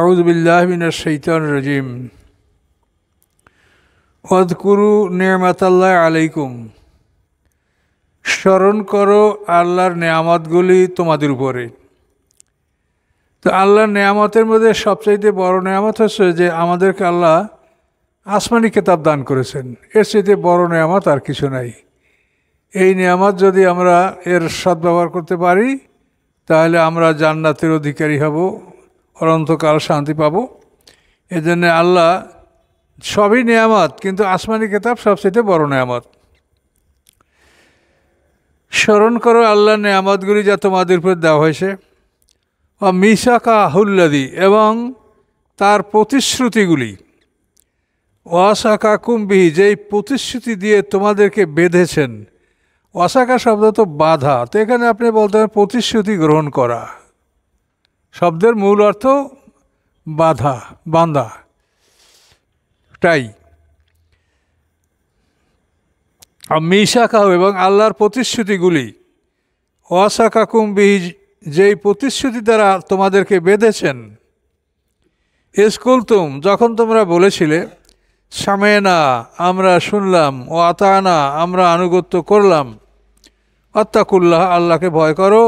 আউদুবিল্লাহমিনজিম অদকুরু নিয়ামাতাল্লাহ আলাইকুম স্মরণ করো আল্লাহর নেয়ামতগুলি তোমাদের উপরে তো আল্লাহর নেয়ামতের মধ্যে সবচাইতে বড় নেয়ামত হচ্ছে যে আমাদেরকে আল্লাহ আসমানি কেতাব দান করেছেন এর চাইতে বড় নেয়ামত আর কিছু নাই এই নেয়ামত যদি আমরা এর সদ্ব্যবহার করতে পারি তাহলে আমরা জান্নাতের অধিকারী হব অনন্তকাল শান্তি পাবো এজন্য আল্লাহ সবই নেয়ামত কিন্তু আসমানি কেতাব সবচেয়ে বড় নেয়ামত স্মরণ করো আল্লাহ নেয়ামতগুলি যা তোমাদের উপর দেওয়া হয়েছে বা মিসাকা হুল্লাদি এবং তার প্রতিশ্রুতিগুলি ওয়াসাকা কুম্ভি যেই প্রতিশ্রুতি দিয়ে তোমাদেরকে বেঁধেছেন ওয়াসাকা শব্দ তো বাধা তো এখানে আপনি বলতে পারেন প্রতিশ্রুতি গ্রহণ করা শব্দের মূল অর্থ বাধা বাঁধা টাই মিশাকাহ এবং আল্লাহর প্রতিশ্রুতিগুলি অসাকাকুম বীজ যেই প্রতিশ্রুতি দ্বারা তোমাদেরকে বেঁধেছেন স্কুলতুম যখন তোমরা বলেছিলে সামেনা আমরা শুনলাম ও আতানা আমরা আনুগত্য করলাম আত্মাকুল্লাহ আল্লাহকে ভয় করো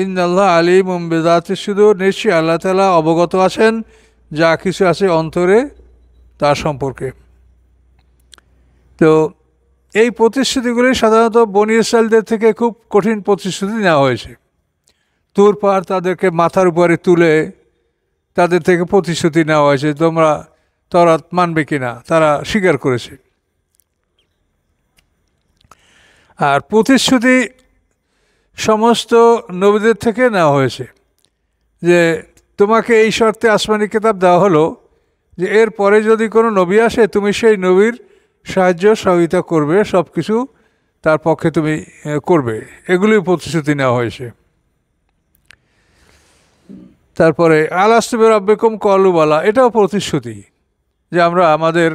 ইন্দাল্লাহ আলী মুম্বেদাতে শুধু নিশ্চয়ই আল্লাহ তালা অবগত আছেন যা কিছু আছে অন্তরে তার সম্পর্কে তো এই প্রতিশ্রুতিগুলি সাধারণত বনি ইসরায়েলদের থেকে খুব কঠিন প্রতিশ্রুতি নেওয়া হয়েছে তোর পাহাড় তাদেরকে মাথার উপরে তুলে তাদের থেকে প্রতিশ্রুতি নেওয়া হয়েছে তোমরা তারা মানবে কি না তারা স্বীকার করেছে আর প্রতিশ্রুতি সমস্ত নবীদের থেকে নেওয়া হয়েছে যে তোমাকে এই শর্তে আসমানি কিতাব দেওয়া হলো যে এর পরে যদি কোনো নবী আসে তুমি সেই নবীর সাহায্য সহযোগিতা করবে সব কিছু তার পক্ষে তুমি করবে এগুলি প্রতিশ্রুতি নেওয়া হয়েছে তারপরে আলাস্তবের আব্বেকম কলুবালা এটাও প্রতিশ্রুতি যে আমরা আমাদের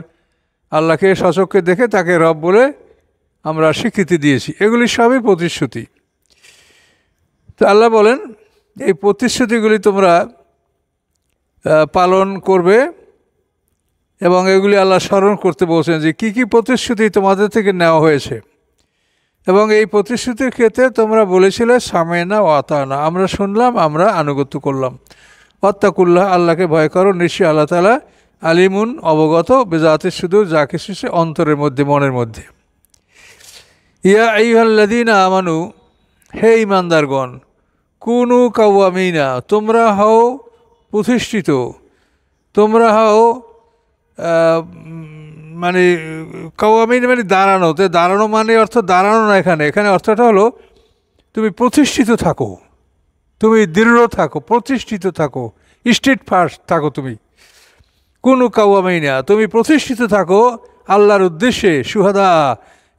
আল্লাহকে সচককে দেখে তাকে রব বলে আমরা স্বীকৃতি দিয়েছি এগুলি সবই প্রতিশ্রুতি তো আল্লাহ বলেন এই প্রতিশ্রুতিগুলি তোমরা পালন করবে এবং এগুলি আল্লাহ স্মরণ করতে বলছেন যে কি কি প্রতিশ্রুতি তোমাদের থেকে নেওয়া হয়েছে এবং এই প্রতিশ্রুতির ক্ষেত্রে তোমরা বলেছিলে সামেনা ও না আমরা শুনলাম আমরা আনুগত্য করলাম অত্যাকুল্লাহ আল্লাহকে ভয় করো নিশ্চয় আল্লাহ তালা আলিমুন অবগত বেজাতে শুধু যা কিছু সে অন্তরের মধ্যে মনের মধ্যে ইয়া ইহাল্লাদিন আমানু হে ইমানদারগণ কুনু কাউয়ামিনা তোমরা হও প্রতিষ্ঠিত তোমরা হও মানে কাউয়ামিন মানে দাঁড়ানো তো দাঁড়ানো মানে অর্থ দাঁড়ানো না এখানে এখানে অর্থটা হলো তুমি প্রতিষ্ঠিত থাকো তুমি দৃঢ় থাকো প্রতিষ্ঠিত থাকো স্ট্রিট ফার্স্ট থাকো তুমি কোনো কাউয়ামাইনা তুমি প্রতিষ্ঠিত থাকো আল্লাহর উদ্দেশ্যে সুহাদা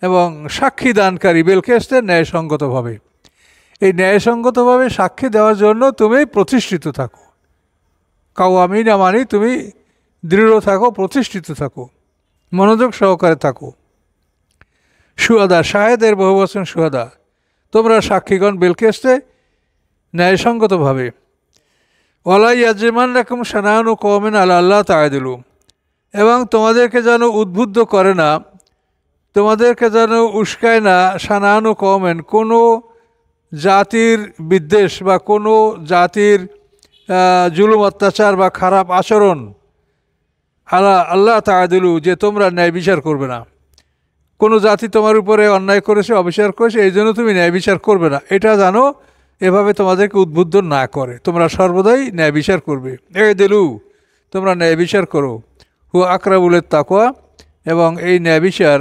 এবং সাক্ষী দানকারী বেলকেস্তের ন্যায়সঙ্গতভাবে এই ন্যায়সঙ্গতভাবে সাক্ষী দেওয়ার জন্য তুমি প্রতিষ্ঠিত থাকো কাউ আমি না মানি তুমি দৃঢ় থাকো প্রতিষ্ঠিত থাকো মনোযোগ সহকারে থাকো সুয়াদা শাহেদের বহুবচন সুহাদা তোমরা সাক্ষীগণ বেলকেসতে ন্যায়সঙ্গতভাবে ওলাই আজমান রকম ও কমেন আল আল্লাহ তায়দুলু এবং তোমাদেরকে যেন উদ্বুদ্ধ করে না তোমাদেরকে যেন উস্কায় না ও কমেন কোনো জাতির বিদ্বেষ বা কোনো জাতির জুলুম অত্যাচার বা খারাপ আচরণ আল্লাহ আল্লাহ তাহাদুলু যে তোমরা ন্যায় বিচার করবে না কোনো জাতি তোমার উপরে অন্যায় করেছে অবিচার করেছে এই জন্য তুমি ন্যায় বিচার করবে না এটা জানো এভাবে তোমাদেরকে উদ্বুদ্ধ না করে তোমরা সর্বদাই ন্যায় বিচার করবে এ দিলু তোমরা ন্যায় বিচার করো হু আকরাবুলের তাকোয়া এবং এই ন্যায় বিচার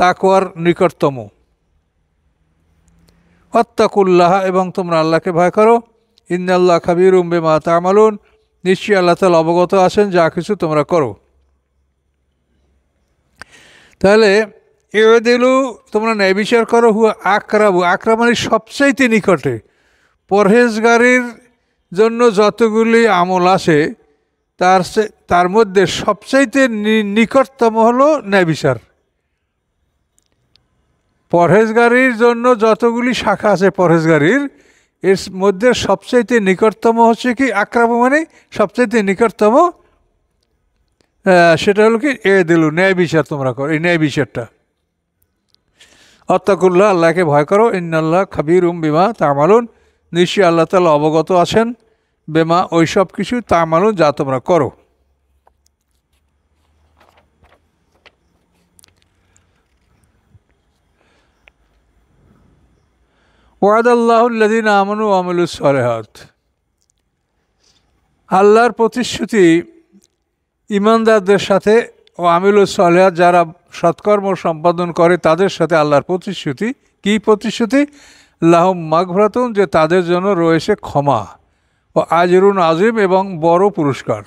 তাকোয়ার নিকটতম অত্তাকুল্লাহ এবং তোমরা আল্লাহকে ভয় করো ইন্দাল্লাহ খাবির উম্বে মা তামালুন নিশ্চয়ই আল্লাহ তাল অবগত আছেন যা কিছু তোমরা করো তাহলে এদিলু তোমরা ন্যায় বিচার করো হুয়া আক্রাবু আক্রামানি সবচাইতে নিকটে পরহেজগারির জন্য যতগুলি আমল আছে তার তার মধ্যে সবচাইতে নিকটতম হলো ন্যায় বিচার পরহেজগারির জন্য যতগুলি শাখা আছে পরহেজগারির এর মধ্যে সবচাইতে নিকটতম হচ্ছে কি আক্রাম মানে সবচাইতে নিকটতম সেটা হলো কি এ দিলু ন্যায় বিচার তোমরা করো এই ন্যায় বিচারটা অত্তাকুল্লাহ আল্লাহকে ভয় করো ইন্নাল্লাহ খাবির উম বিমা তামালুন নিশ্চয়ই আল্লাহ তালা অবগত আছেন বেমা ওই সব কিছু তামালুন যা তোমরা করো ওয়াদাল্লাহদিন আমানু আমল সরেহত আল্লাহর প্রতিশ্রুতি ইমানদারদের সাথে ও আমিল সলেহাত যারা সৎকর্ম সম্পাদন করে তাদের সাথে আল্লাহর প্রতিশ্রুতি কি প্রতিশ্রুতি লাহ মাঘভ্রাতুন যে তাদের জন্য রয়েছে ক্ষমা ও আজরুন আজিম এবং বড় পুরস্কার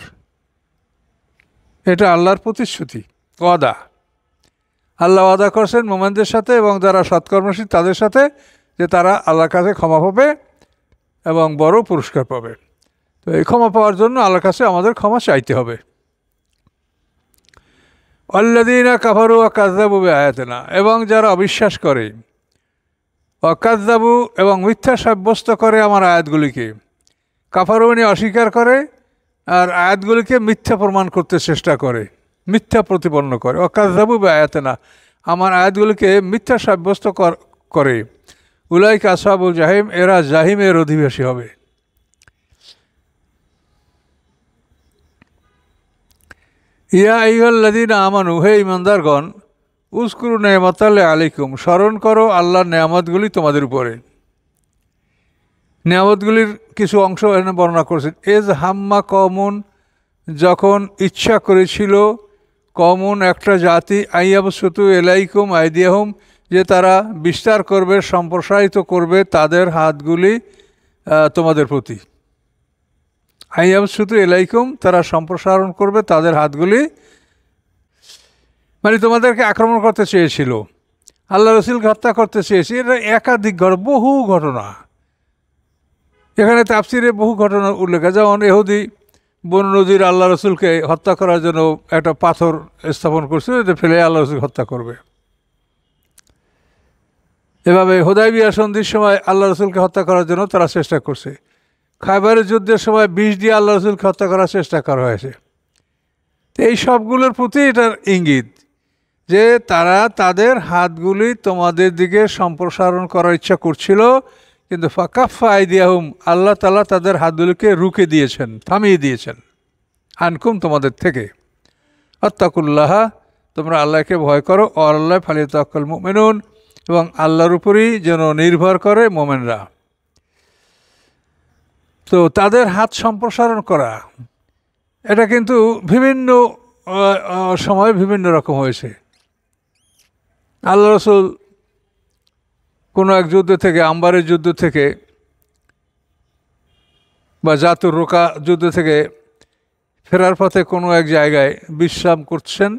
এটা আল্লাহর প্রতিশ্রুতি ওয়াদা আল্লাহ ওয়াদা করছেন মোমেনদের সাথে এবং যারা সৎকর্মশীল তাদের সাথে যে তারা আল্লাহর কাছে ক্ষমা পাবে এবং বড় পুরস্কার পাবে তো এই ক্ষমা পাওয়ার জন্য আল্লাহর কাছে আমাদের ক্ষমা চাইতে হবে অল্লাদিনা কাফারু আয়াতে না এবং যারা অবিশ্বাস করে অকাজাবু এবং মিথ্যা সাব্যস্ত করে আমার আয়াতগুলিকে কাফারু উনি মানে অস্বীকার করে আর আয়াতগুলিকে মিথ্যা প্রমাণ করতে চেষ্টা করে মিথ্যা প্রতিপন্ন করে অকাজাবু আয়াতে না আমার আয়াতগুলিকে মিথ্যা সাব্যস্ত করে উলাইক আসাবুল জাহিম এরা জাহিমের অধিবাসী হবে ইয়া ইহল্লাদিন আমানু হে ইমানদারগণ উস্কুরু নেয়ামতাল্লা আলাইকুম স্মরণ করো আল্লাহর নেয়ামতগুলি তোমাদের উপরে নেয়ামতগুলির কিছু অংশ এখানে বর্ণনা করেছেন এজ হাম্মা কমন যখন ইচ্ছা করেছিল কমন একটা জাতি আইয়াবসুতু এলাইকুম আইদিয়াহুম যে তারা বিস্তার করবে সম্প্রসারিত করবে তাদের হাতগুলি তোমাদের প্রতি আইয়াম শুধু এলাইকুম তারা সম্প্রসারণ করবে তাদের হাতগুলি মানে তোমাদেরকে আক্রমণ করতে চেয়েছিল আল্লাহ রসুলকে হত্যা করতে চেয়েছি এটা একাধিক ঘট বহু ঘটনা এখানে তাপসিরে বহু ঘটনা উল্লেখ যেমন এহুদি বন নদীর আল্লাহ রসুলকে হত্যা করার জন্য একটা পাথর স্থাপন করছিল এটা ফেলে আল্লাহ রসুল হত্যা করবে এভাবে হোদাইবিয়া সন্ধির সময় আল্লাহ রসুলকে হত্যা করার জন্য তারা চেষ্টা করছে খাইবারের যুদ্ধের সময় বিষ দিয়ে আল্লাহ রসুলকে হত্যা করার চেষ্টা করা হয়েছে তো এই সবগুলোর প্রতি এটার ইঙ্গিত যে তারা তাদের হাতগুলি তোমাদের দিকে সম্প্রসারণ করার ইচ্ছা করছিল কিন্তু ফাকাফা আইদিয়াহুম আল্লাহ তালা তাদের হাতগুলিকে রুখে দিয়েছেন থামিয়ে দিয়েছেন আনকুম তোমাদের থেকে অত্তাকুল্লাহা তোমরা আল্লাহকে ভয় করো অর আল্লাহ ফালিত মেনুন এবং আল্লাহর উপরেই যেন নির্ভর করে মোমেনরা তো তাদের হাত সম্প্রসারণ করা এটা কিন্তু বিভিন্ন সময় বিভিন্ন রকম হয়েছে আল্লাহ রসুল কোনো এক যুদ্ধ থেকে আম্বারের যুদ্ধ থেকে বা জাতুর রোকা যুদ্ধ থেকে ফেরার পথে কোনো এক জায়গায় বিশ্রাম করছেন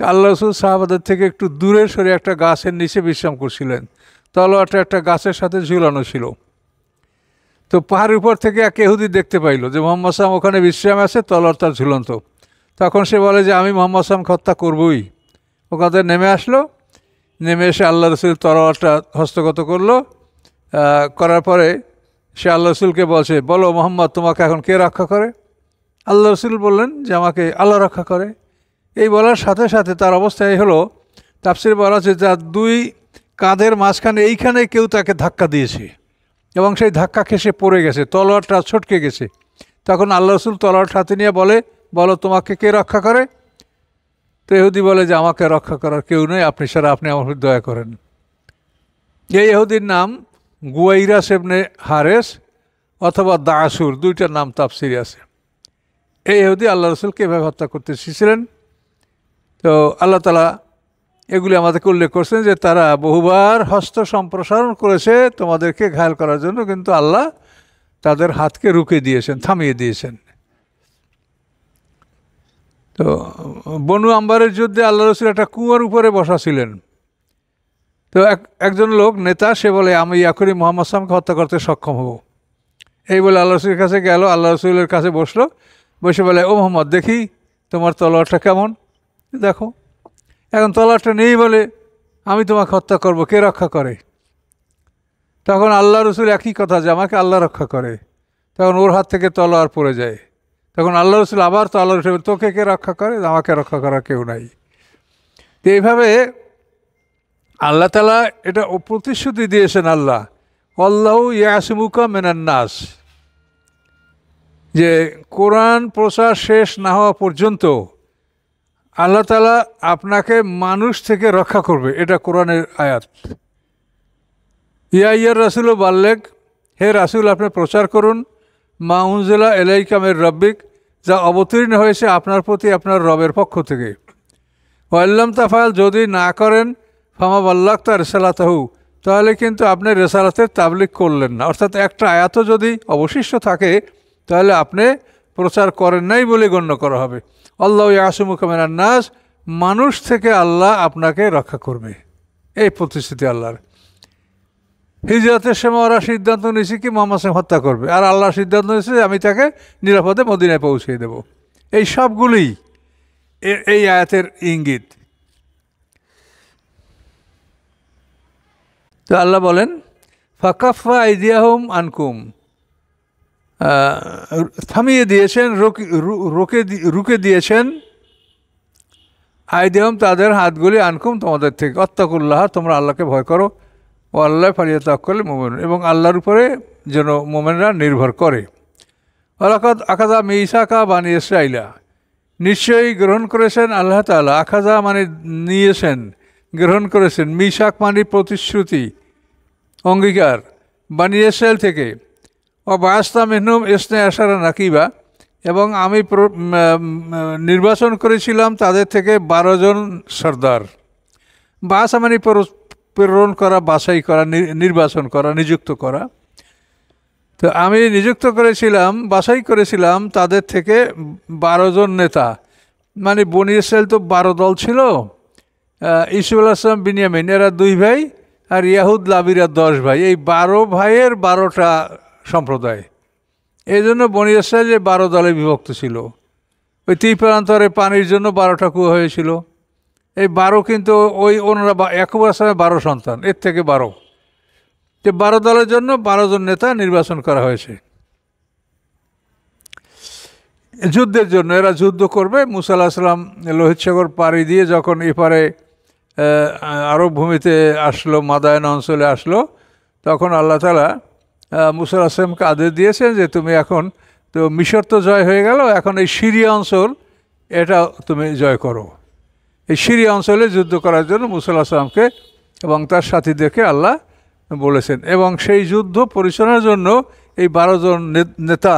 তা আল্লাহ রসুল সাহাবাদের থেকে একটু দূরে সরে একটা গাছের নিচে বিশ্রাম করছিলেন তলোয়ারটা একটা গাছের সাথে ঝুলানো ছিল তো পাহাড়ের উপর থেকে এক এহুদি দেখতে পাইল যে মোহাম্মদ সাম ওখানে বিশ্রাম আছে তলোয়ার তার ঝুলন্ত তখন সে বলে যে আমি মোহাম্মদ সাম হত্যা করবই ওখান থেকে নেমে আসলো নেমে এসে আল্লাহ রসুল তলোয়ারটা হস্তগত করলো করার পরে সে আল্লাহ রসুলকে বলছে বলো মোহাম্মদ তোমাকে এখন কে রক্ষা করে আল্লাহ রসুল বললেন যে আমাকে আল্লাহ রক্ষা করে এই বলার সাথে সাথে তার অবস্থা এই হলো তাপসির বলা হচ্ছে যার দুই কাঁধের মাঝখানে এইখানে কেউ তাকে ধাক্কা দিয়েছে এবং সেই ধাক্কা খেসে পড়ে গেছে তলোয়ারটা ছটকে গেছে তখন আল্লাহ রসুল তলোয়ার ঠাতে নিয়ে বলে বলো তোমাকে কে রক্ষা করে তো এহুদি বলে যে আমাকে রক্ষা করার কেউ নেই আপনি সারা আপনি আমার দয়া করেন এই এহুদির নাম গুয়াইরা সেবনে হারেস অথবা দাসুর দুইটার নাম তাপসিরি আছে এই এহুদি আল্লাহ রসুলকে এভাবে হত্যা করতে এসেছিলেন তো আল্লাহ তালা এগুলি আমাদেরকে উল্লেখ করছেন যে তারা বহুবার হস্ত সম্প্রসারণ করেছে তোমাদেরকে ঘায়াল করার জন্য কিন্তু আল্লাহ তাদের হাতকে রুকে দিয়েছেন থামিয়ে দিয়েছেন তো বনু আম্বারের যুদ্ধে আল্লাহ রসুল একটা কুয়ার উপরে বসা ছিলেন তো এক একজন লোক নেতা সে বলে আমি এখনই মোহাম্মদ সামকে হত্যা করতে সক্ষম হব এই বলে আল্লাহ রসুলের কাছে গেল আল্লাহ রসুলের কাছে বসলো বসে বলে ও মোহাম্মদ দেখি তোমার তলোয়ারটা কেমন দেখো এখন তলাশটা নেই বলে আমি তোমাকে হত্যা করব কে রক্ষা করে তখন আল্লাহ রসুল একই কথা যে আমাকে আল্লাহ রক্ষা করে তখন ওর হাত থেকে তলোয়ার পড়ে যায় তখন আল্লাহ রসুল আবার তলোয়ার হিসেবে তোকে কে রক্ষা করে আমাকে রক্ষা করা কেউ নাই তো এইভাবে আল্লাহ তালা এটা প্রতিশ্রুতি দিয়েছেন আল্লাহ আল্লাহ ইয়াসমুকা মেনান্নাস যে কোরআন প্রচার শেষ না হওয়া পর্যন্ত আল্লাহ তালা আপনাকে মানুষ থেকে রক্ষা করবে এটা কোরআনের আয়াত ইয়া ইয়ার রাসুলও বাল্লেক হে রাসুল আপনি প্রচার করুন মা উনজেলা এলাইকামের রব্বিক যা অবতীর্ণ হয়েছে আপনার প্রতি আপনার রবের পক্ষ থেকে ওয়াল্লাম তাফায়াল যদি না করেন ফামা বাল্লাক তা হু তাহলে কিন্তু আপনি রেসালাতের তাবলিক করলেন না অর্থাৎ একটা আয়াত যদি অবশিষ্ট থাকে তাহলে আপনি প্রচার করেন নাই বলে গণ্য করা হবে আল্লাহ আসুমুকামের নাজ মানুষ থেকে আল্লাহ আপনাকে রক্ষা করবে এই প্রতিশ্রুতি আল্লাহর হিজরতের সময় ওরা সিদ্ধান্ত নিয়েছে কি মোহাম্মদ সিং হত্যা করবে আর আল্লাহ সিদ্ধান্ত নিয়েছে আমি তাকে নিরাপদে মদিনায় পৌঁছিয়ে দেব এই সবগুলি এই আয়াতের ইঙ্গিত তো আল্লাহ বলেন ফাকাফা আইদিয়াহুম আনকুম থামিয়ে দিয়েছেন রোকে রুকে দিয়েছেন আইদেহম তাদের হাতগুলি আনকুম তোমাদের থেকে অত্তাকুল্লাহ তোমরা আল্লাহকে ভয় করো ও আল্লাহ ফালিয়া তাক করলে মোমেন এবং আল্লাহর উপরে যেন মোমেনরা নির্ভর করে অলাকাত আকাজা মিসাকা বানিয়ে ইসরাইলা নিশ্চয়ই গ্রহণ করেছেন আল্লাহ তালা আখাজা মানে নিয়েছেন গ্রহণ করেছেন মিশাক মানে প্রতিশ্রুতি অঙ্গীকার বানিয়ে ইসরায়েল থেকে ও বায়াস্তা মেহনুম ইসনে আশারা নাকিবা এবং আমি নির্বাচন করেছিলাম তাদের থেকে বারো জন সর্দার বাস মানে প্রেরণ করা বাছাই করা নির্বাচন করা নিযুক্ত করা তো আমি নিযুক্ত করেছিলাম বাছাই করেছিলাম তাদের থেকে বারো জন নেতা মানে বনি ইসরায়েল তো বারো দল ছিল ইসুল আসলাম বিনিয়ামিন এরা দুই ভাই আর ইয়াহুদ লাবিরা দশ ভাই এই বারো ভাইয়ের বারোটা সম্প্রদায় এই জন্য বনি যে বারো দলে বিভক্ত ছিল ওই তীর প্রান্তরে পানির জন্য বারোটা কুয়া হয়েছিল এই বারো কিন্তু ওই ওনারা একবার আসলামের বারো সন্তান এর থেকে বারো যে বারো দলের জন্য বারো জন নেতা নির্বাচন করা হয়েছে যুদ্ধের জন্য এরা যুদ্ধ করবে মুসা আলাহিসাম লোহিত সাগর পাড়ি দিয়ে যখন এপারে আরব ভূমিতে আসলো মাদায়ন অঞ্চলে আসলো তখন আল্লাহ তালা মুসার আসলামকে আদেশ দিয়েছেন যে তুমি এখন তো মিশর তো জয় হয়ে গেল এখন এই সিরিয়া অঞ্চল এটা তুমি জয় করো এই সিরিয়া অঞ্চলে যুদ্ধ করার জন্য মুসাল্লাহ আসলামকে এবং তার সাথীদেরকে আল্লাহ বলেছেন এবং সেই যুদ্ধ পরিচালনার জন্য এই বারোজন নেতা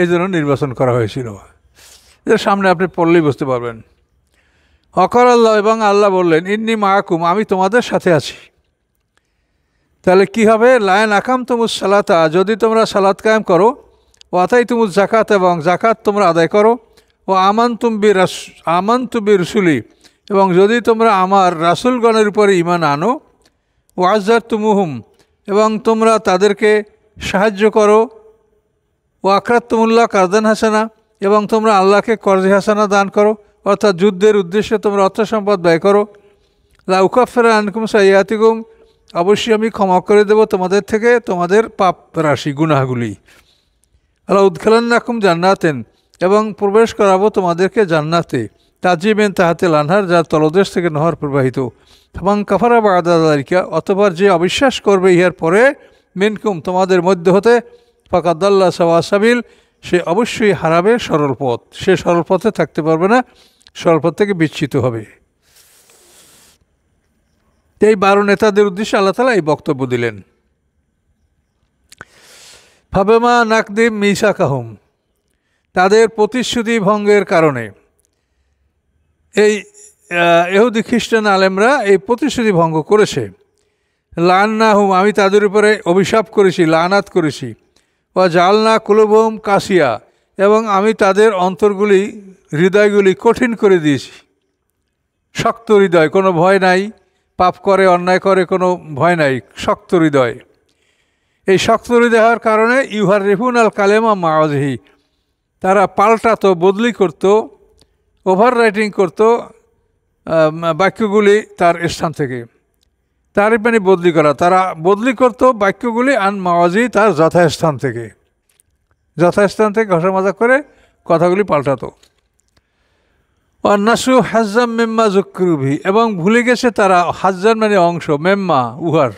এই জন্য নির্বাচন করা হয়েছিল যে সামনে আপনি পড়লেই বুঝতে পারবেন অকর আল্লাহ এবং আল্লাহ বললেন ইন্নি মাহকুম আমি তোমাদের সাথে আছি তাহলে কি হবে লায়ন আকাম তুমুস সালাতা যদি তোমরা সালাত কায়েম করো ও আতাই তুমুস জাকাত এবং জাকাত তোমরা আদায় করো ও আমান তুম্বি রাস আমান তুম্বি রসুলি এবং যদি তোমরা আমার রাসুলগণের উপরে ইমান আনো ও আজার তুমুহুম এবং তোমরা তাদেরকে সাহায্য করো ও তুমুল্লাহ কারদান হাসানা এবং তোমরা আল্লাহকে কর্জে হাসানা দান করো অর্থাৎ যুদ্ধের উদ্দেশ্যে তোমরা অর্থ সম্পদ ব্যয় করো লাউকাফের আনকুম সাইয়াতিকুম অবশ্যই আমি ক্ষমা করে দেব তোমাদের থেকে তোমাদের পাপ রাশি গুনাহগুলি আল্লাহ উদ্খেলান নাকুম জান্নাতেন এবং প্রবেশ করাবো তোমাদেরকে জান্নাতে তাজিবেন তাহাতে লানহার যার তলদেশ থেকে নহর প্রবাহিত এবং কাফারা বা আদাদারিকা অতবার যে অবিশ্বাস করবে ইহার পরে মিনকুম তোমাদের মধ্যে হতে ফাকাদাল্লা সাবা সাবিল সে অবশ্যই হারাবে সরল পথ সে সরল পথে থাকতে পারবে না সরল পথ থেকে বিচ্ছিত হবে এই বারো নেতাদের উদ্দেশ্যে আল্লাহ তালা এই বক্তব্য দিলেন ফাবেমা নাকদিম মিসা কাহুম তাদের প্রতিশ্রুতি ভঙ্গের কারণে এই এহুদি খ্রিস্টান আলেমরা এই প্রতিশ্রুতি ভঙ্গ করেছে লান্না হুম আমি তাদের উপরে অভিশাপ করেছি লানাত করেছি ও জালনা কুলবহম কাশিয়া এবং আমি তাদের অন্তরগুলি হৃদয়গুলি কঠিন করে দিয়েছি শক্ত হৃদয় কোনো ভয় নাই পাপ করে অন্যায় করে কোনো ভয় নাই শক্ত হৃদয় এই শক্ত হৃদয় হওয়ার কারণে ইউহার রেফুনাল আল কালেমা মাওয়াজহি তারা পাল্টাতো বদলি করত ওভার রাইটিং করত বাক্যগুলি তার স্থান থেকে তার মানে বদলি করা তারা বদলি করত বাক্যগুলি আন মাওয়াজি তার যথাস্থান থেকে যথাস্থান থেকে ঘষা মজা করে কথাগুলি পাল্টাতো অন্যাসু হাজ্জাম মেম্মা জক্রুভি এবং ভুলে গেছে তারা হাজ্জার মানে অংশ মেম্মা উহার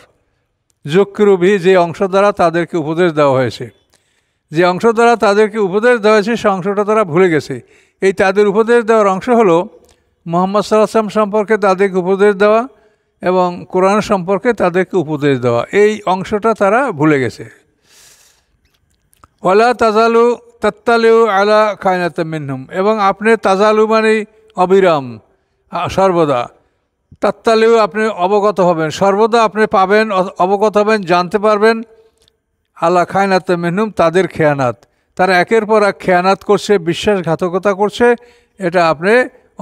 জক্রুভি যে অংশ দ্বারা তাদেরকে উপদেশ দেওয়া হয়েছে যে অংশ দ্বারা তাদেরকে উপদেশ দেওয়া হয়েছে সে অংশটা তারা ভুলে গেছে এই তাদের উপদেশ দেওয়ার অংশ হলো মোহাম্মদ সাল্লাম সম্পর্কে তাদেরকে উপদেশ দেওয়া এবং কোরআন সম্পর্কে তাদেরকে উপদেশ দেওয়া এই অংশটা তারা ভুলে গেছে ওলা তাজালু তাত্তালু আলা কায়নাত মিনহুম এবং আপনি তাজালু মানে অবিরাম সর্বদা তাত্তালেও আপনি অবগত হবেন সর্বদা আপনি পাবেন অবগত হবেন জানতে পারবেন আল্লাহ খায়নাত মেহনুম তাদের খেয়ানাত তারা একের পর এক খেয়ানাত করছে বিশ্বাসঘাতকতা করছে এটা আপনি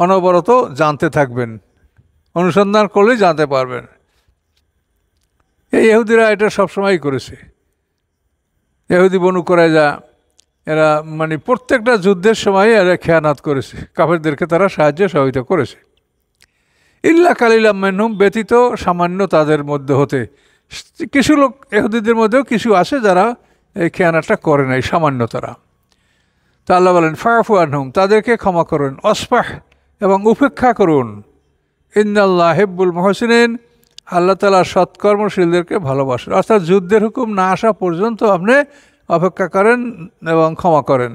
অনবরত জানতে থাকবেন অনুসন্ধান করলেই জানতে পারবেন এই ইহুদিরা এটা সবসময়ই করেছে ইহুদি বনু করে যা এরা মানে প্রত্যেকটা যুদ্ধের সময় এরা খেয়ানাত করেছে কাফেরদেরকে তারা সাহায্য সহযোগিতা করেছে ইল্লা কালিলাম মেনহুম ব্যতীত সামান্য তাদের মধ্যে হতে কিছু লোক এহুদিদের মধ্যেও কিছু আছে যারা এই খেয়ানাটা করে নাই সামান্য তারা তা আল্লাহ বলেন ফায়াফু আনহুম তাদেরকে ক্ষমা করুন অস্পাহ এবং উপেক্ষা করুন ইন্দাল্লাহ হেব্বুল মহসিনেন আল্লাহ তালা সৎকর্মশীলদেরকে ভালোবাসেন অর্থাৎ যুদ্ধের হুকুম না আসা পর্যন্ত আপনি অপেক্ষা করেন এবং ক্ষমা করেন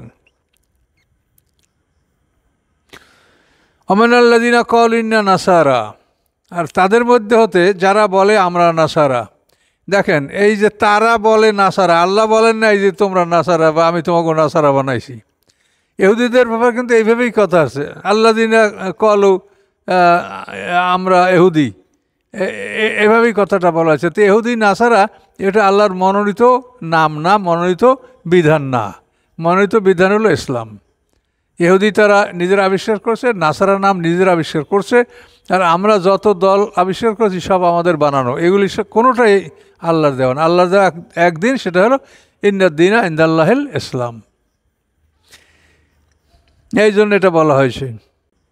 দিনা কল ইন্না নাসারা আর তাদের মধ্যে হতে যারা বলে আমরা নাসারা দেখেন এই যে তারা বলে নাসারা আল্লাহ বলেন না এই যে তোমরা নাসারা বা আমি তোমাকে নাসারা বানাইছি এহুদিদের ব্যাপারে কিন্তু এইভাবেই কথা আছে আল্লাহ দিনা কলু আমরা এহুদি এভাবেই কথাটা বলা হয়েছে তো এহুদি নাসারা এটা আল্লাহর মনোনীত নাম না মনোনীত বিধান না মনোনীত বিধান হলো ইসলাম এহুদি তারা নিজেরা আবিষ্কার করছে নাসারা নাম নিজেরা আবিষ্কার করছে আর আমরা যত দল আবিষ্কার করেছি সব আমাদের বানানো এগুলি কোনোটাই আল্লাহর দেওয়ান আল্লাহর দেওয়া একদিন সেটা হলো ইন্দাদ্দিনা ইন্দাল্লাহিল ইসলাম এই জন্য এটা বলা হয়েছে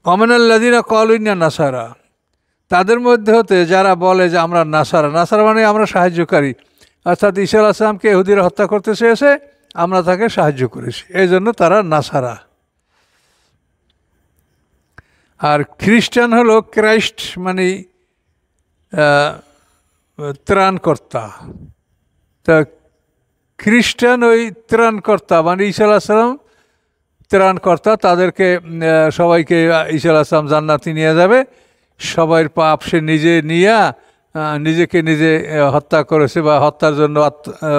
কমেনাল্লাদিনা কল ইন্না নাসারা তাদের মধ্যে হতে যারা বলে যে আমরা নাসারা নাসারা মানে আমরা সাহায্যকারী অর্থাৎ ঈশ্বর আসলামকে এহুদিরা হত্যা করতে চেয়েছে আমরা তাকে সাহায্য করেছি এই জন্য তারা নাসারা আর খ্রিস্টান হলো ক্রাইস্ট মানে ত্রাণকর্তা তা খ্রিস্টান ওই ত্রাণকর্তা মানে ঈশ্বর আসলাম ত্রাণকর্তা তাদেরকে সবাইকে ঈশ্বর আসলাম জান্নাতি নিয়ে যাবে সবাইয়ের পাপ সে নিজে নিয়া নিজেকে নিজে হত্যা করেছে বা হত্যার জন্য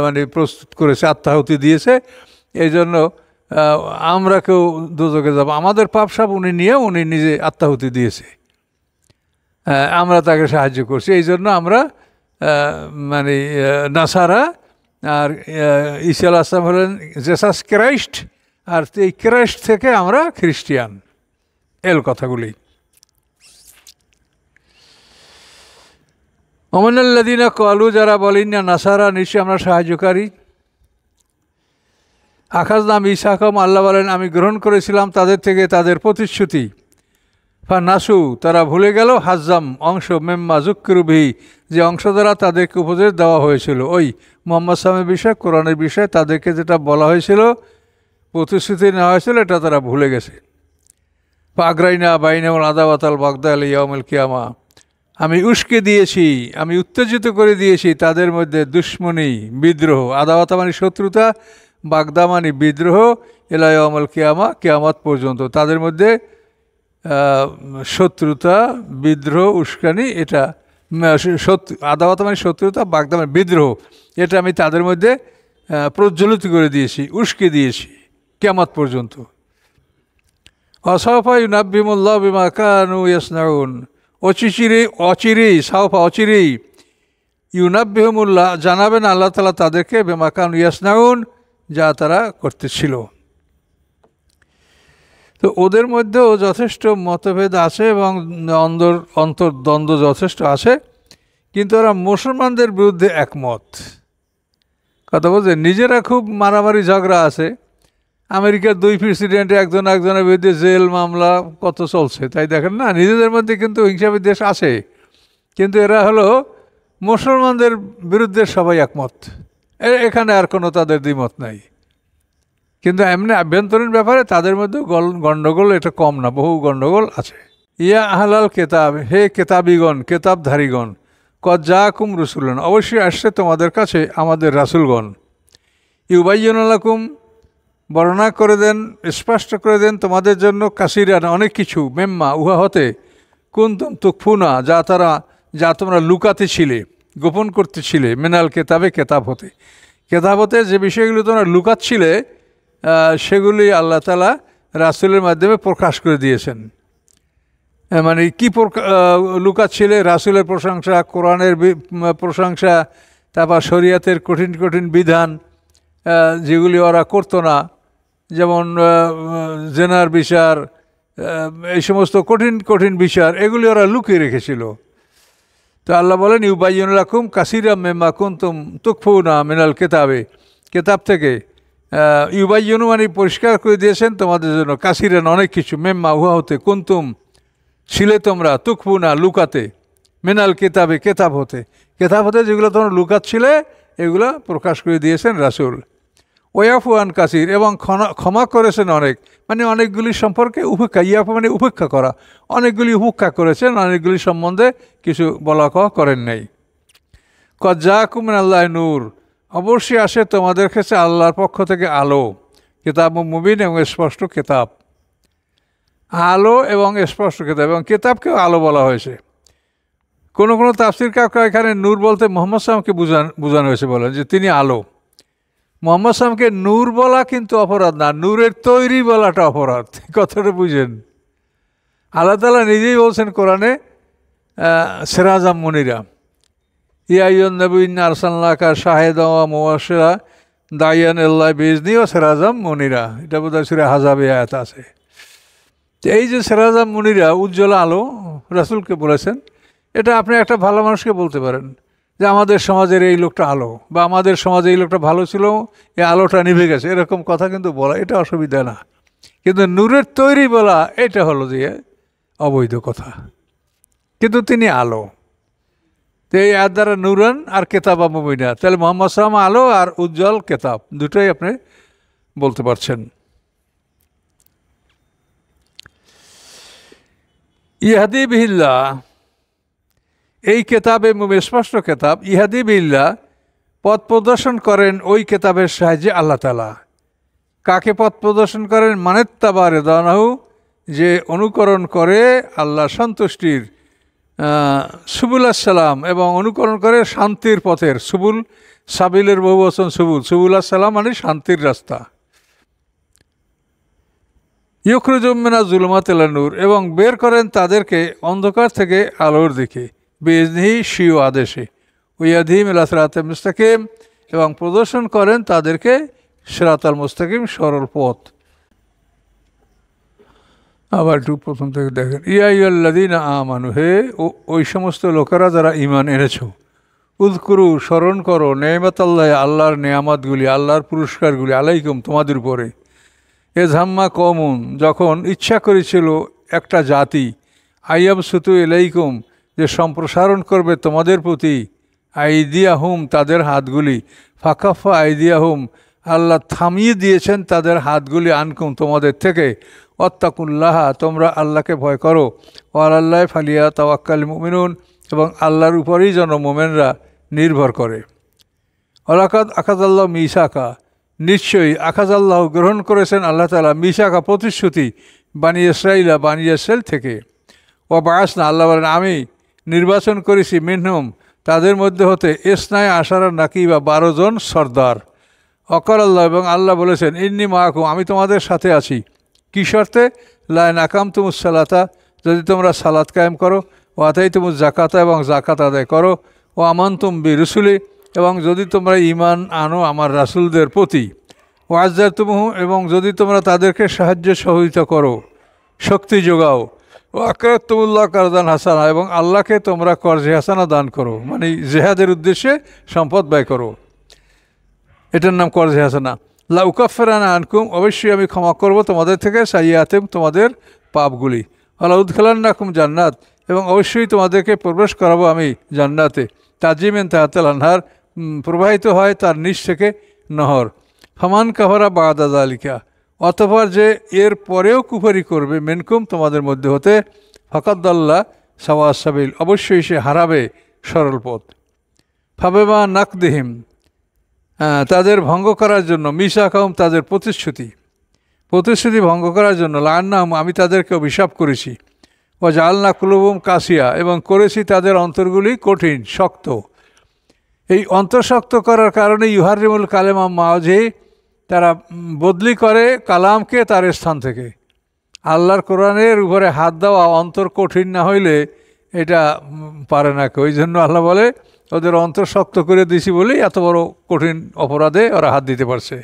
মানে প্রস্তুত করেছে আত্মাহুতি দিয়েছে এই জন্য আমরা কেউ দুজকে যাব আমাদের পাপ সাপ উনি নিয়ে উনি নিজে আত্মাহুতি দিয়েছে আমরা তাকে সাহায্য করছি এই জন্য আমরা মানে নাসারা আর ইসাল আসলাম হলেন জেসাস ক্রাইস্ট আর এই ক্রাইস্ট থেকে আমরা খ্রিস্টিয়ান এল কথাগুলি অমনুল্লাদিনা কলু যারা বলেন না নাসারা নিশ্চয়ই আমরা সাহায্যকারী আকাশ নাম ইসাকম আল্লাহ বলেন আমি গ্রহণ করেছিলাম তাদের থেকে তাদের প্রতিশ্রুতি ফা নাসু তারা ভুলে গেল হাজাম অংশ মেম্মা জুক্কিরুভি যে অংশ দ্বারা তাদেরকে উপদেশ দেওয়া হয়েছিল ওই মোহাম্মদ সামের বিষয়ে কোরআনের বিষয়ে তাদেরকে যেটা বলা হয়েছিল প্রতিশ্রুতি নেওয়া হয়েছিল এটা তারা ভুলে গেছে পাগরাইনা বাইনামুল আদাবাতাল বাগদাল ইয়ামল কিয়ামা আমি উস্কে দিয়েছি আমি উত্তেজিত করে দিয়েছি তাদের মধ্যে দুশ্মনী বিদ্রোহ আদাওয়াতা মানে শত্রুতা বাগদা মানে বিদ্রোহ এলাই আমল কেয়ামা কেয়ামাত পর্যন্ত তাদের মধ্যে শত্রুতা বিদ্রোহ উস্কানি এটা শত্রু আদাওয়াতা মানে শত্রুতা বাগদা মানে বিদ্রোহ এটা আমি তাদের মধ্যে প্রজ্বলিত করে দিয়েছি উস্কে দিয়েছি কেয়ামাত পর্যন্ত অসফা ইউনাবিমুল্লাহ বিমা কানু ইয়াসনাউন অচিচিরে অচিরেই সাউফা অচিরেই ইউনাব্বিহমুল্লাহ জানাবেন আল্লাহ তালা তাদেরকে বেমাকান ইয়াসনাউন যা তারা করতেছিল তো ওদের মধ্যেও যথেষ্ট মতভেদ আছে এবং অন্দর অন্তর্দ্বন্দ্ব যথেষ্ট আছে কিন্তু ওরা মুসলমানদের বিরুদ্ধে একমত কথা বলছে নিজেরা খুব মারামারি ঝগড়া আছে আমেরিকার দুই প্রেসিডেন্ট একজন একজনের বিরুদ্ধে জেল মামলা কত চলছে তাই দেখেন না নিজেদের মধ্যে কিন্তু হিংসা বিদ্বেষ আছে কিন্তু এরা হলো মুসলমানদের বিরুদ্ধে সবাই একমত এখানে আর কোনো তাদের দ্বিমত নাই কিন্তু এমনি আভ্যন্তরীণ ব্যাপারে তাদের মধ্যে গণ্ডগোল এটা কম না বহু গণ্ডগোল আছে ইয়া আহলাল কেতাব হে কেতাবিগণ কেতাবধারীগণ কজ্জা কুম রসুলন অবশ্যই আসছে তোমাদের কাছে আমাদের রাসুলগণ ইউবাইজনালাকুম বর্ণনা করে দেন স্পষ্ট করে দেন তোমাদের জন্য কাসিরান অনেক কিছু মেম্মা উহা হতে তুম তুকফুনা যা তারা যা তোমরা লুকাতে ছিলে গোপন করতেছিলে মেনাল কেতাবে কেতাব হতে কেতাব হতে যে বিষয়গুলো তোমরা লুকাচ্ছিলে সেগুলি আল্লাহ তালা রাসুলের মাধ্যমে প্রকাশ করে দিয়েছেন মানে কী লুকাচ্ছিলে রাসুলের প্রশংসা কোরআনের প্রশংসা তারপর শরিয়াতের কঠিন কঠিন বিধান যেগুলি ওরা করতো না যেমন জেনার বিচার এই সমস্ত কঠিন কঠিন বিচার এগুলি ওরা লুকিয়ে রেখেছিল তো আল্লাহ বলেন ইউবাইন কুম কাসিরা মেম্মা কুন্তুম তুকফু না মিনাল কেতাবে কেতাব থেকে ইউবাইন মানে পরিষ্কার করে দিয়েছেন তোমাদের জন্য কাসিরান অনেক কিছু মেম্মা উহা হতে কুন্তুম ছিলে তোমরা তুকফু না লুকাতে মেনাল কেতাবে কেতাব হতে কেতাব হতে যেগুলো তোমরা লুকাচ্ছিলে এগুলো প্রকাশ করে দিয়েছেন রাসুল ওয়াফুয়ান কাসির এবং ক্ষমা করেছেন অনেক মানে অনেকগুলি সম্পর্কে উপেক্ষা ইয়াফু মানে উপেক্ষা করা অনেকগুলি উপেক্ষা করেছেন অনেকগুলি সম্বন্ধে কিছু বলা কহ করেন নাই কজ্জাকুমিন আল্লাহ নূর অবশ্যই আসে তোমাদের কাছে আল্লাহর পক্ষ থেকে আলো কিতাব মুবিন এবং স্পষ্ট কিতাব আলো এবং স্পষ্ট কিতাব এবং কেতাবকেও আলো বলা হয়েছে কোনো কোনো তাফসির কাকা এখানে নূর বলতে মোহাম্মদ সালামকে বুঝান বোঝানো হয়েছে বলেন যে তিনি আলো মোহাম্মদ সালামকে নূর বলা কিন্তু অপরাধ না নূরের তৈরি বলাটা অপরাধ কথাটা বুঝেন আল্লাহ তালা নিজেই বলছেন কোরআনে সেরাজাম মনিরা ইয়াইন নবীন আরসাল্লাকা শাহেদ মোয়াশেরা দায়ান এল্লাহ বিজনি ও সেরাজাম মনিরা এটা বোধহয় সুরে হাজাবে আয়াত আছে এই যে সেরাজাম মনিরা উজ্জ্বল আলো রাসুলকে বলেছেন এটা আপনি একটা ভালো মানুষকে বলতে পারেন যে আমাদের সমাজের এই লোকটা আলো বা আমাদের সমাজে এই লোকটা ভালো ছিল এই আলোটা নিভে গেছে এরকম কথা কিন্তু বলা এটা অসুবিধা না কিন্তু নূরের তৈরি বলা এটা হলো যে অবৈধ কথা কিন্তু তিনি আলো তো এই আর দ্বারা নুরান আর কেতাবা মুবিনা তাহলে মোহাম্মদ সালাম আলো আর উজ্জ্বল কেতাব দুটোই আপনি বলতে পারছেন ইহাদি বিহিল্লা এই কেতাব এবং স্পষ্ট কেতাব ইহাদি বিল্লা পথ প্রদর্শন করেন ওই কেতাবের সাহায্যে আল্লাহ তালা কাকে পথ প্রদর্শন করেন মানেত্তাবা রেদানাহু যে অনুকরণ করে আল্লাহ সন্তুষ্টির সুবুল আসসালাম এবং অনুকরণ করে শান্তির পথের সুবুল সাবিলের বহু বচন সুবুল সুবুল আসসালাম মানে শান্তির রাস্তা ইয়করুজমিনা জুলমাতেলা নূর এবং বের করেন তাদেরকে অন্ধকার থেকে আলোর দিকে বেজনিহি শিও আদেশে ওয়াদিহিম ইলাসরাতে মুস্তাকিম এবং প্রদর্শন করেন তাদেরকে আল মুস্তাকিম সরল পথ আবার একটু প্রথম থেকে দেখেন ইয়াইয়াল্লাদিন আমানু হে ওই সমস্ত লোকেরা যারা ইমান এনেছ উদকুরু স্মরণ করো নেয়ামত আল্লাহ আল্লাহর নেয়ামতগুলি আল্লাহর পুরস্কারগুলি আলাইকুম তোমাদের উপরে এ ঝাম্মা কমন যখন ইচ্ছা করেছিল একটা জাতি আইয়াম সুতু এলাইকুম যে সম্প্রসারণ করবে তোমাদের প্রতি আইদিয়া হুম তাদের হাতগুলি ফাঁকাফা আইদিয়া হুম আল্লাহ থামিয়ে দিয়েছেন তাদের হাতগুলি আনকুম তোমাদের থেকে অত্তাকুল্লাহা তোমরা আল্লাহকে ভয় করো ও আল্লাহ ফালিয়া তাওয়াক্কাল মুমিনুন এবং আল্লাহর উপরেই যেন মোমেনরা নির্ভর করে অলাকাত আল্লাহ মিশাকা নিশ্চয়ই আল্লাহ গ্রহণ করেছেন আল্লাহ তালা মিশাকা প্রতিশ্রুতি বানিয়ে ইসরাইলা বানিয়ে থেকে ও বায়াসনা আল্লাহ বলেন আমি নির্বাচন করেছি মিনহুম তাদের মধ্যে হতে এসনায় আশারা নাকি বা বারো জন সর্দার অকর আল্লাহ এবং আল্লাহ বলেছেন ইন্নি মাহকুম আমি তোমাদের সাথে আছি কী শর্তে লায় নাকাম তুমু সালাতা যদি তোমরা সালাত কায়েম করো ও আতাই তুমুস জাকাতা এবং জাকাত আদায় করো ও আমান তুম বি রসুলি এবং যদি তোমরা ইমান আনো আমার রাসুলদের প্রতি ও আজ্জার তুমহু এবং যদি তোমরা তাদেরকে সাহায্য সহযোগিতা করো শক্তি যোগাও ও আকরাতুল্লাহ কারদান হাসানা এবং আল্লাহকে তোমরা করজে হাসানা দান করো মানে জেহাদের উদ্দেশ্যে সম্পদ ব্যয় করো এটার নাম করজে হাসানা লাউকাফেরানা আনকুম অবশ্যই আমি ক্ষমা করব তোমাদের থেকে সাইয়াতেম তোমাদের পাপগুলি হলাউদ খালান্নাকুম জান্নাত এবং অবশ্যই তোমাদেরকে প্রবেশ করাবো আমি জান্নাতে তাজিমেন তাহাতাল আনহার প্রবাহিত হয় তার নিচ থেকে নহর হমান কাহরা বাদাদ আলিকা অথবা যে এর পরেও কুফারি করবে মেনকুম তোমাদের মধ্যে হতে ফকাদ্দাল্লাহ সাওয়া সাবিল অবশ্যই সে হারাবে সরল পথ ফাবেমা নাকদেহিম তাদের ভঙ্গ করার জন্য মিশা কাউম তাদের প্রতিশ্রুতি প্রতিশ্রুতি ভঙ্গ করার জন্য লান্নাম আমি তাদেরকে অভিশাপ করেছি ও জালনা কুলুবুম কাসিয়া এবং করেছি তাদের অন্তরগুলি কঠিন শক্ত এই অন্তঃশক্ত করার কারণে ইউহারিমুল কালেমা মাওজে তারা বদলি করে কালামকে তার স্থান থেকে আল্লাহর কোরআনের উপরে হাত দেওয়া অন্তর কঠিন না হইলে এটা পারে না ওই জন্য আল্লাহ বলে ওদের অন্তর শক্ত করে দিছি বলেই এত বড় কঠিন অপরাধে ওরা হাত দিতে পারছে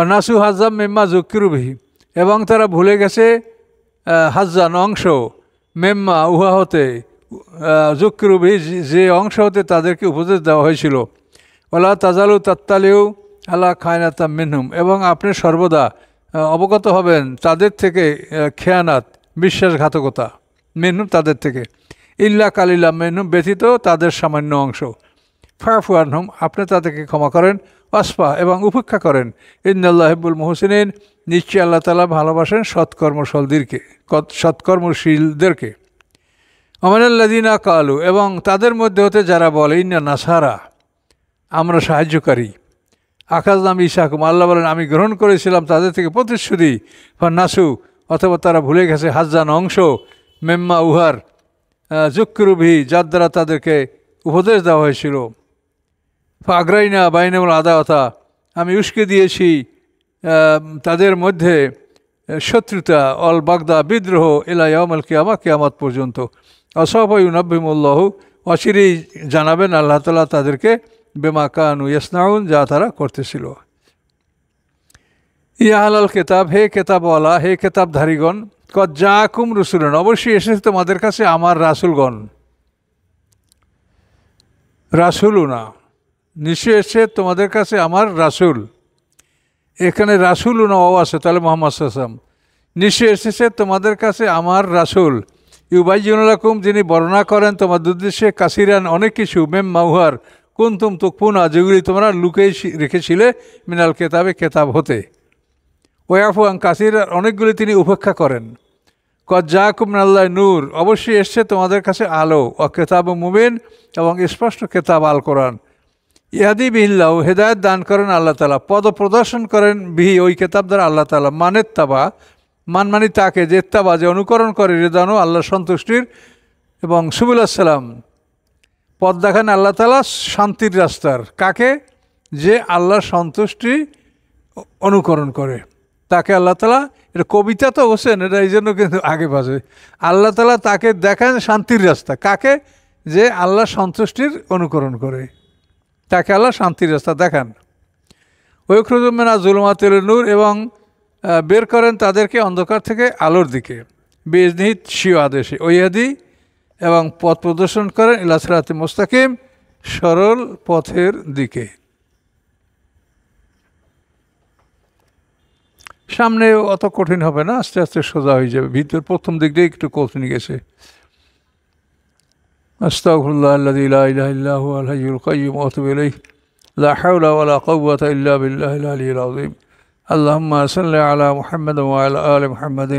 অনাসু হাজ্জাম মেম্মা জকিরুবিহি এবং তারা ভুলে গেছে হাজ্জান অংশ মেম্মা উহা হতে জকিরুবিহি যে অংশ হতে তাদেরকে উপদেশ দেওয়া হয়েছিল ওলা তাজালু তাত্তালেও আল্লাহ খায়নাতা মিনহুম এবং আপনি সর্বদা অবগত হবেন তাদের থেকে খেয়ানাত বিশ্বাসঘাতকতা মিনহুম তাদের থেকে ইল্লা কালিল্লা মিনহুম ব্যথিত তাদের সামান্য অংশ ফাফু আনহুম আপনি তাদেরকে ক্ষমা করেন অস্পা এবং উপেক্ষা করেন ইন্দাল্লাহিবুল মোহসিন নিশ্চয় আল্লাহ তালা ভালোবাসেন সৎকর্মশলদেরকে সৎকর্মশীলদেরকে অমানুল্লাদিনা কালু এবং তাদের মধ্যে হতে যারা বলে ইন্না নাসারা আমরা সাহায্যকারী আকাশ নাম ইসাকুম আল্লাহ বলেন আমি গ্রহণ করেছিলাম তাদের থেকে প্রতিশ্রুতি নাসু অথবা তারা ভুলে গেছে হাজান অংশ মেম্মা উহার যুক্রুভি যার দ্বারা তাদেরকে উপদেশ দেওয়া হয়েছিল আগ্রাইনা বাইনামুল আদাওতা আমি উস্কে দিয়েছি তাদের মধ্যে শত্রুতা অল বাগদা বিদ্রোহ এলাইয়ামাল কেয়ামা কেয়ামাত পর্যন্ত অসহায় নব্বিমুল্লাহ অচিরেই জানাবেন আল্লাহ তালা তাদেরকে বেমাকানু ইয়াসনাউন যা তারা করতেছিল ইয়াহাল কেতাব হে কেতাবওয়ালা হে কেতাবধারীগণ কজ্জাকুম রসুলন অবশ্যই এসেছে তোমাদের কাছে আমার রাসুলগণ রাসুলুনা নিশ্চয় এসে তোমাদের কাছে আমার রাসুল এখানে রাসুলুনা ও আছে তাহলে মোহাম্মদ সাসাম নিশ্চয় এসেছে তোমাদের কাছে আমার রাসুল ইউবাইজুল যিনি বর্ণনা করেন তোমাদের উদ্দেশ্যে কাসিরান অনেক কিছু মেম মাউহার কুন্তুম তুকপুনা যেগুলি তোমরা লুকিয়ে রেখেছিলে মিনাল কেতাবে কেতাব হতে ওয়াফু আং কাসির অনেকগুলি তিনি উপেক্ষা করেন কজ্জাকুম আল্লাহ নূর অবশ্যই এসছে তোমাদের কাছে আলো ও কেতাব মুবিন এবং স্পষ্ট কেতাব আল কোরআন ইয়াদি ও হেদায়ত দান করেন আল্লাহ তালা পদ প্রদর্শন করেন বিহি ওই কেতাব দ্বারা আল্লাহ তালা মানের তাবা মানমানি তাকে যে তাবা যে অনুকরণ করে রেদানো আল্লাহ সন্তুষ্টির এবং সুবুল্লা সাল্লাম পথ দেখান আল্লাহ তালা শান্তির রাস্তার কাকে যে আল্লাহর সন্তুষ্টি অনুকরণ করে তাকে আল্লাহ তালা এটা কবিতা তো হোসেন এটা এই জন্য কিন্তু আগে পাশে আল্লাহ তালা তাকে দেখান শান্তির রাস্তা কাকে যে আল্লাহ সন্তুষ্টির অনুকরণ করে তাকে আল্লাহ শান্তির রাস্তা দেখান ওয়খরুজুমেনা জুলমাতুল নূর এবং বের করেন তাদেরকে অন্ধকার থেকে আলোর দিকে বেজনিহিত শিও আদেশে ওইহাদি এবং পথ প্রদর্শন করেন ইলাসরাতে মোস্তাকিম সরল পথের দিকে সামনে অত কঠিন হবে না আস্তে আস্তে সোজা হয়ে যাবে ভিতর প্রথম দিক দিয়ে একটু কঠিন গেছে আস্তাগফিরুল্লাহ আল্লাহ লা ইলাহা ইল্লা